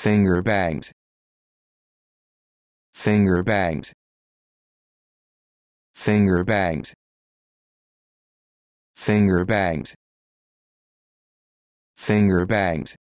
finger bangs finger bangs finger bangs finger bangs finger bangs